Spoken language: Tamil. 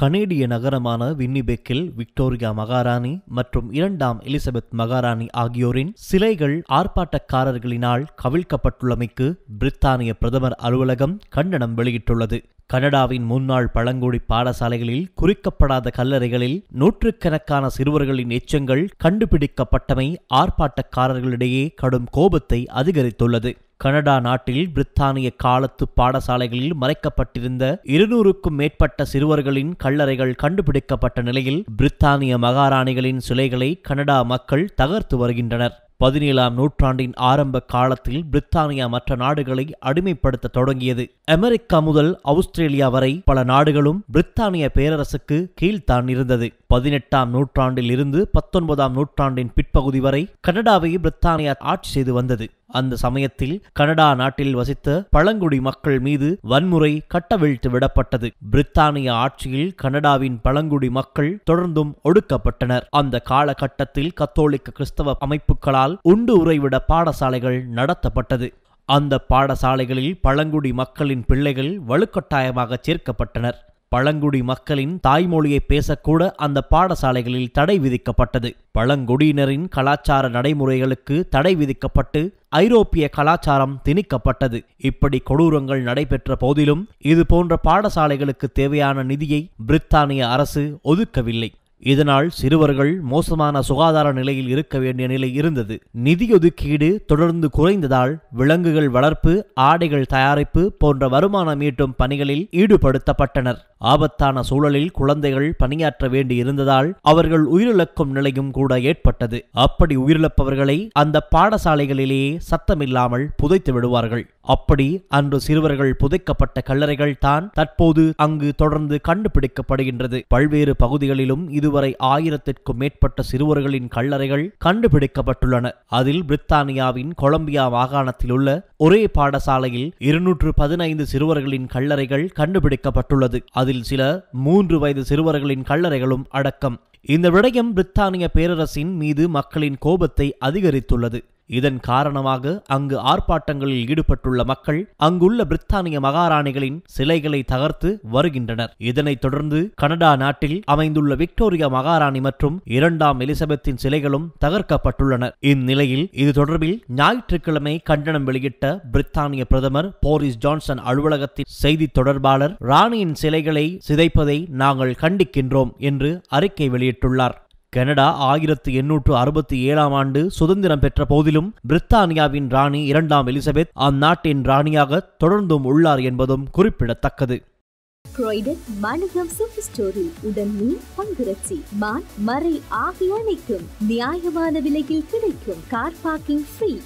கனேடிய நகரமான வின்னிபெக்கில் விக்டோரியா மகாராணி மற்றும் இரண்டாம் எலிசபெத் மகாராணி ஆகியோரின் சிலைகள் ஆர்ப்பாட்டக்காரர்களினால் கவிழ்க்கப்பட்டுள்ளமைக்கு பிரித்தானிய பிரதமர் அலுவலகம் கண்டனம் வெளியிட்டுள்ளது கனடாவின் முன்னாள் பழங்குடி பாடசாலைகளில் குறிக்கப்படாத கல்லறைகளில் நூற்றுக்கணக்கான சிறுவர்களின் எச்சங்கள் கண்டுபிடிக்கப்பட்டமை ஆர்ப்பாட்டக்காரர்களிடையே கடும் கோபத்தை அதிகரித்துள்ளது கனடா நாட்டில் பிரித்தானிய காலத்து பாடசாலைகளில் மறைக்கப்பட்டிருந்த இருநூறுக்கும் மேற்பட்ட சிறுவர்களின் கல்லறைகள் கண்டுபிடிக்கப்பட்ட நிலையில் பிரித்தானிய மகாராணிகளின் சிலைகளை கனடா மக்கள் தகர்த்து வருகின்றனர் பதினேழாம் நூற்றாண்டின் ஆரம்ப காலத்தில் பிரித்தானியா மற்ற நாடுகளை அடிமைப்படுத்த தொடங்கியது அமெரிக்கா முதல் அவுஸ்திரேலியா வரை பல நாடுகளும் பிரித்தானிய பேரரசுக்கு கீழ்த்தான் இருந்தது பதினெட்டாம் நூற்றாண்டில் இருந்து பத்தொன்பதாம் நூற்றாண்டின் பிற்பகுதி வரை கனடாவை பிரித்தானியா ஆட்சி செய்து வந்தது அந்த சமயத்தில் கனடா நாட்டில் வசித்த பழங்குடி மக்கள் மீது வன்முறை கட்டவிழ்த்து விடப்பட்டது பிரித்தானிய ஆட்சியில் கனடாவின் பழங்குடி மக்கள் தொடர்ந்தும் ஒடுக்கப்பட்டனர் அந்த காலகட்டத்தில் கத்தோலிக்க கிறிஸ்தவ அமைப்புகளால் உண்டு உறைவிட பாடசாலைகள் நடத்தப்பட்டது அந்த பாடசாலைகளில் பழங்குடி மக்களின் பிள்ளைகள் வலுக்கட்டாயமாக சேர்க்கப்பட்டனர் பழங்குடி மக்களின் தாய்மொழியை பேசக்கூட அந்த பாடசாலைகளில் தடை விதிக்கப்பட்டது பழங்குடியினரின் கலாச்சார நடைமுறைகளுக்கு தடை விதிக்கப்பட்டு ஐரோப்பிய கலாச்சாரம் திணிக்கப்பட்டது இப்படி கொடூரங்கள் நடைபெற்ற போதிலும் இதுபோன்ற பாடசாலைகளுக்கு தேவையான நிதியை பிரித்தானிய அரசு ஒதுக்கவில்லை இதனால் சிறுவர்கள் மோசமான சுகாதார நிலையில் இருக்க வேண்டிய நிலை இருந்தது நிதியொதுக்கீடு தொடர்ந்து குறைந்ததால் விலங்குகள் வளர்ப்பு ஆடைகள் தயாரிப்பு போன்ற வருமானம் மீட்டும் பணிகளில் ஈடுபடுத்தப்பட்டனர் ஆபத்தான சூழலில் குழந்தைகள் பணியாற்ற வேண்டியிருந்ததால் அவர்கள் உயிரிழக்கும் நிலையும் கூட ஏற்பட்டது அப்படி உயிரிழப்பவர்களை அந்த பாடசாலைகளிலேயே சத்தமில்லாமல் புதைத்து விடுவார்கள் அப்படி அன்று சிறுவர்கள் புதைக்கப்பட்ட கல்லறைகள் தான் தற்போது அங்கு தொடர்ந்து கண்டுபிடிக்கப்படுகின்றது பல்வேறு பகுதிகளிலும் இது இதுவரை ஆயிரத்திற்கும் மேற்பட்ட சிறுவர்களின் கல்லறைகள் கண்டுபிடிக்கப்பட்டுள்ளன அதில் பிரித்தானியாவின் கொலம்பியா மாகாணத்தில் உள்ள ஒரே பாடசாலையில் இருநூற்று பதினைந்து சிறுவர்களின் கல்லறைகள் கண்டுபிடிக்கப்பட்டுள்ளது அதில் சில மூன்று வயது சிறுவர்களின் கல்லறைகளும் அடக்கம் இந்த விடயம் பிரித்தானிய பேரரசின் மீது மக்களின் கோபத்தை அதிகரித்துள்ளது இதன் காரணமாக அங்கு ஆர்ப்பாட்டங்களில் ஈடுபட்டுள்ள மக்கள் அங்குள்ள பிரித்தானிய மகாராணிகளின் சிலைகளை தகர்த்து வருகின்றனர் இதனைத் தொடர்ந்து கனடா நாட்டில் அமைந்துள்ள விக்டோரியா மகாராணி மற்றும் இரண்டாம் எலிசபெத்தின் சிலைகளும் தகர்க்கப்பட்டுள்ளன இந்நிலையில் இது தொடர்பில் ஞாயிற்றுக்கிழமை கண்டனம் வெளியிட்ட பிரித்தானிய பிரதமர் போரிஸ் ஜான்சன் அலுவலகத்தின் செய்தி தொடர்பாளர் ராணியின் சிலைகளை சிதைப்பதை நாங்கள் கண்டிக்கின்றோம் என்று அறிக்கை வெளியிட்டுள்ளார் கனடா ஆயிரத்து எண்ணூற்று அறுபத்தி ஏழாம் ஆண்டு சுதந்திரம் பெற்ற போதிலும் பிரித்தானியாவின் ராணி இரண்டாம் எலிசபெத் அந்நாட்டின் ராணியாக தொடர்ந்தும் உள்ளார் என்பதும் குறிப்பிடத்தக்கது நியாயமான விலையில் கிடைக்கும் கார் பார்க்கிங் ஃப்ரீ